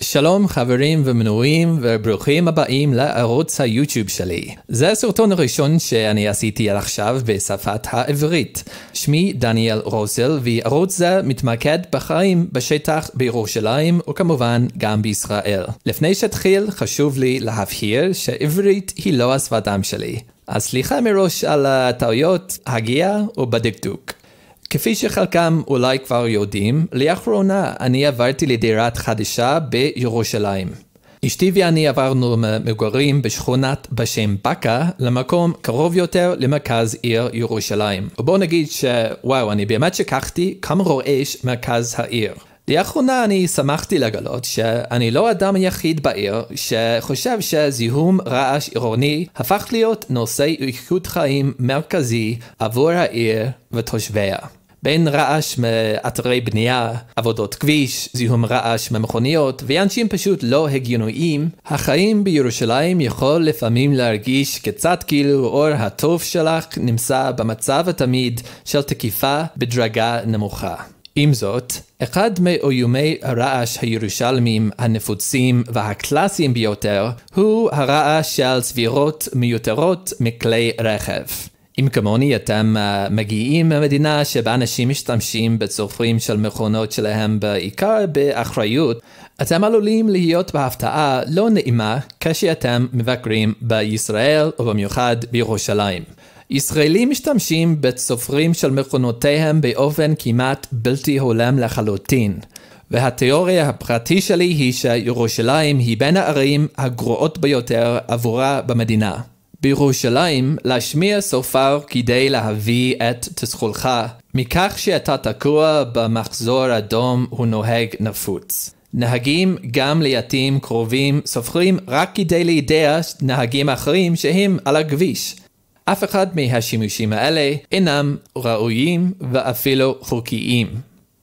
שלום חברים ומנויים וברוכים הבאים לערוץ היוטיוב שלי. זה הסרטון הראשון שאני עשיתי עד עכשיו בשפת העברית. שמי דניאל רוזל וערוץ זה מתמקד בחיים בשטח בירושלים וכמובן גם בישראל. לפני שאתחיל חשוב לי להבהיר שעברית היא לא השפתם שלי. אז סליחה מראש על הטעויות, הגיע ובדקדוק. כפי שחלקם אולי כבר יודעים, לאחרונה אני עברתי לדירת חדשה בירושלים. אשתי ואני עברנו מגורים בשכונת בשם באקה למקום קרוב יותר למרכז עיר ירושלים. ובואו נגיד שוואו, אני באמת שכחתי כמה רועש מרכז העיר. לאחרונה אני שמחתי לגלות שאני לא אדם יחיד בעיר שחושב שזיהום רעש עירוני הפך להיות נושא איכות חיים מרכזי עבור העיר ותושביה. בין רעש מאתרי בנייה, עבודות כביש, זיהום רעש ממכוניות ואנשים פשוט לא הגיוניים, החיים בירושלים יכול לפעמים להרגיש קצת כאילו אור הטוב שלך נמצא במצב התמיד של תקיפה בדרגה נמוכה. עם זאת, אחד מאיומי הרעש הירושלמים הנפוצים והקלאסיים ביותר הוא הרעש של סבירות מיותרות מכלי רכב. אם כמוני אתם uh, מגיעים ממדינה שבה אנשים משתמשים בצופרים של מכונות שלהם בעיקר באחריות, אתם עלולים להיות בהפתעה לא נעימה כשאתם מבקרים בישראל ובמיוחד בירושלים. ישראלים משתמשים בצופרים של מכונותיהם באופן כמעט בלתי הולם לחלוטין. והתיאוריה הפרטי שלי היא שירושלים היא בין הערים הגרועות ביותר עבורה במדינה. בירושלים להשמיע סופר כדי להביא את תסכולך, מכך שאתה תקוע במחזור אדום הוא נוהג נפוץ. נהגים גם לעתים קרובים סופרים רק כדי לידע נהגים אחרים שהם על הכביש. אף אחד מהשימושים האלה אינם ראויים ואפילו חוקיים.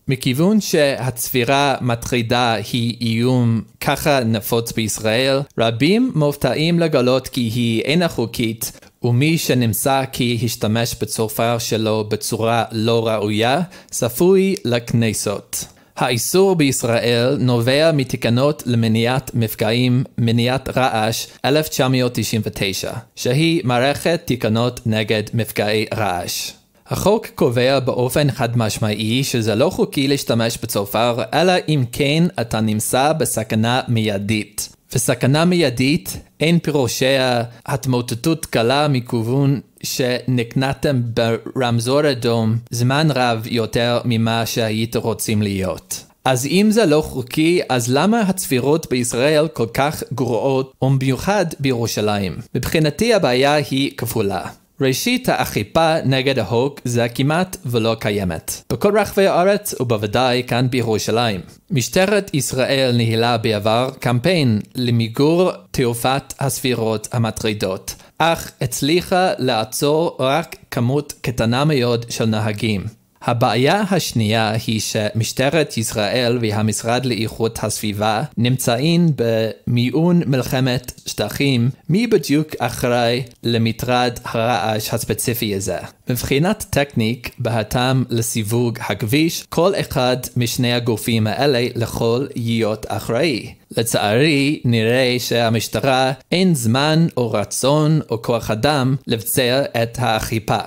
מכיוון שהצפירה מטרידה היא איום ככה נפוץ בישראל, רבים מופתעים לגלות כי היא אינה חוקית, ומי שנמצא כי השתמש בצופר שלו בצורה לא ראויה, צפוי לכנסות. האיסור בישראל נובע מתקנות למניעת מפגעים, מניעת רעש, 1999, שהיא מערכת תקנות נגד מפגעי רעש. החוק קובע באופן חד משמעי שזה לא חוקי להשתמש בצופר, אלא אם כן אתה נמצא בסכנה מיידית. וסכנה מיידית אין פירושה התמוטטות קלה מכיוון שנקנתם ברמזור אדום זמן רב יותר ממה שהייתם רוצים להיות. אז אם זה לא חוקי, אז למה הצפירות בישראל כל כך גרועות, ובמיוחד בירושלים? מבחינתי הבעיה היא כפולה. ראשית, האכיפה נגד החוק זה כמעט ולא קיימת. בכל רחבי הארץ, ובוודאי כאן בירושלים. משטרת ישראל ניהלה בעבר קמפיין למיגור תעופת הספירות המטרידות, אך הצליחה לעצור רק כמות קטנה מאוד של נהגים. הבעיה השנייה היא שמשטרת ישראל והמשרד לאיכות הסביבה נמצאים במיון מלחמת שטחים מי בדיוק אחראי למטרד הרעש הספציפי הזה. מבחינת טכניק, בהתאם לסיווג הכביש, כל אחד משני הגופים האלה יכול להיות אחראי. לצערי, נראה שהמשטרה אין זמן או רצון או כוח אדם לבצע את האכיפה.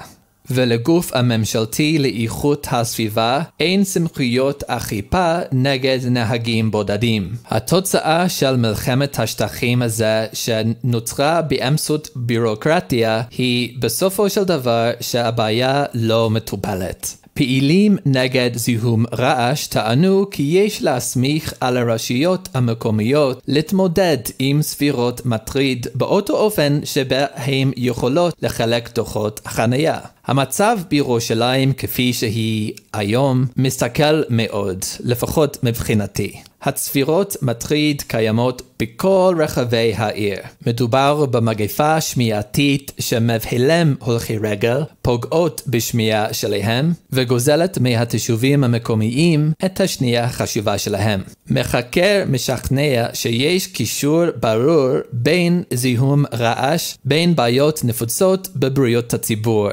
ולגוף הממשלתי לאיכות הסביבה אין סמכויות אכיפה נגד נהגים בודדים. התוצאה של מלחמת השטחים הזה שנוצרה באמצעות בירוקרטיה היא בסופו של דבר שהבעיה לא מטופלת. פעילים נגד זיהום רעש טענו כי יש להסמיך על הרשויות המקומיות להתמודד עם ספירות מטריד באותו אופן שבה הן יכולות לחלק דוחות חניה. המצב בירושלים כפי שהיא היום מסתכל מאוד, לפחות מבחינתי. הצפירות מטריד קיימות בכל רחבי העיר. מדובר במגפה שמיעתית שמבהילם הולכי רגל, פוגעות בשמיעה שלהם, וגוזלת מהתשובים המקומיים את השנייה החשובה שלהם. מחקר משכנע שיש קישור ברור בין זיהום רעש, בין בעיות נפוצות בבריאות הציבור.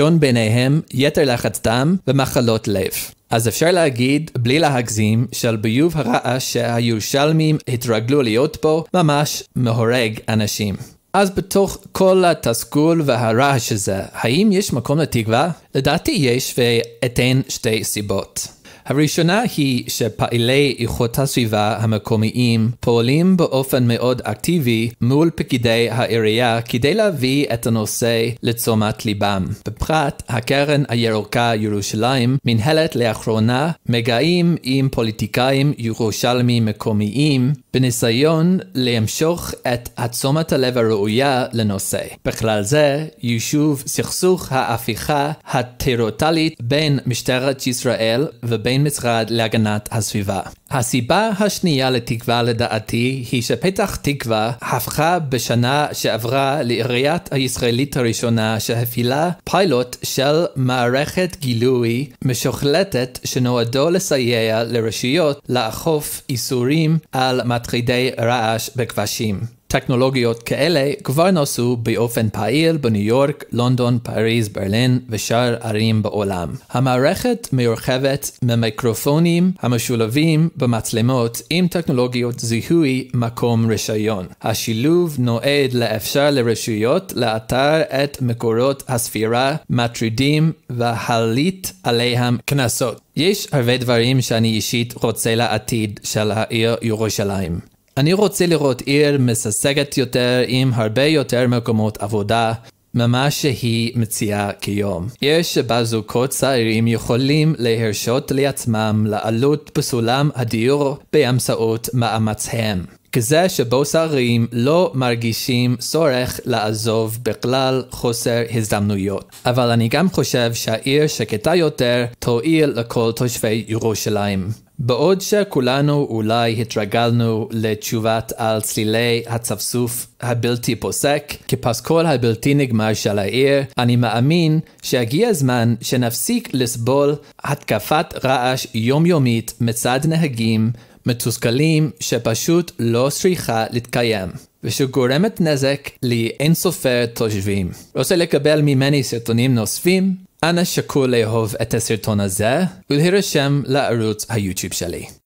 הראשון ביניהם יתר לחץ דם ומחלות לב. אז אפשר להגיד, בלי להגזים, שעל ביוב הרעש שהירושלמים התרגלו להיות בו, ממש מהורג אנשים. אז בתוך כל התסכול והרעש הזה, האם יש מקום לתקווה? לדעתי יש, ואתן שתי סיבות. הראשונה היא שפעילי איכות הסביבה המקומיים פועלים באופן מאוד אקטיבי מול פקידי העירייה כדי להביא את הנושא לתשומת ליבם. בפרט, הקרן הירוקה ירושלים מנהלת לאחרונה מגעים עם פוליטיקאים ירושלמים מקומיים בניסיון למשוך את עצומת הלב הראויה לנושא. בכלל זה, יישוב סכסוך ההפיכה הטרוטלית בין משטרת ישראל ובין משרד להגנת הסביבה. הסיבה השנייה לתקווה לדעתי היא שפתח תקווה הפכה בשנה שעברה לעיריית הישראלית הראשונה שהפעילה פיילוט של מערכת גילוי משוכלטת שנועדו לסייע לרשויות לאכוף איסורים על מטרידי רעש בכבשים. טכנולוגיות כאלה כבר נוסו באופן פעיל בניו יורק, לונדון, פריז, ברלין ושאר ערים בעולם. המערכת מורחבת ממיקרופונים המשולבים במצלמות עם טכנולוגיות זיהוי מקום רישיון. השילוב נועד לאפשר לרשויות לאתר את מקורות הספירה, מטרידים והליט עליהם קנסות. יש הרבה דברים שאני אישית רוצה לעתיד של העיר ירושלים. אני רוצה לראות עיר משגשגת יותר עם הרבה יותר מקומות עבודה ממה שהיא מציעה כיום. עיר שבה זוגות צעירים יכולים להרשות לעצמם לעלות בסולם הדיור באמצעות מאמציהם. כזה שבו שרים לא מרגישים צורך לעזוב בכלל חוסר הזדמנויות. אבל אני גם חושב שהעיר שקטה יותר תועיל לכל תושבי ירושלים. בעוד שכולנו אולי התרגלנו לתשובת על צלילי הצפצוף הבלתי פוסק כפסקול הבלתי נגמר של העיר, אני מאמין שהגיע הזמן שנפסיק לסבול התקפת רעש יומיומית מצד נהגים מתוסכלים שפשוט לא צריכה להתקיים. ושגורמת נזק לאין סופר תושבים. רוצה לקבל ממני סרטונים נוספים? אנא שקול לאהוב את הסרטון הזה ולהירשם לערוץ היוטיוב שלי.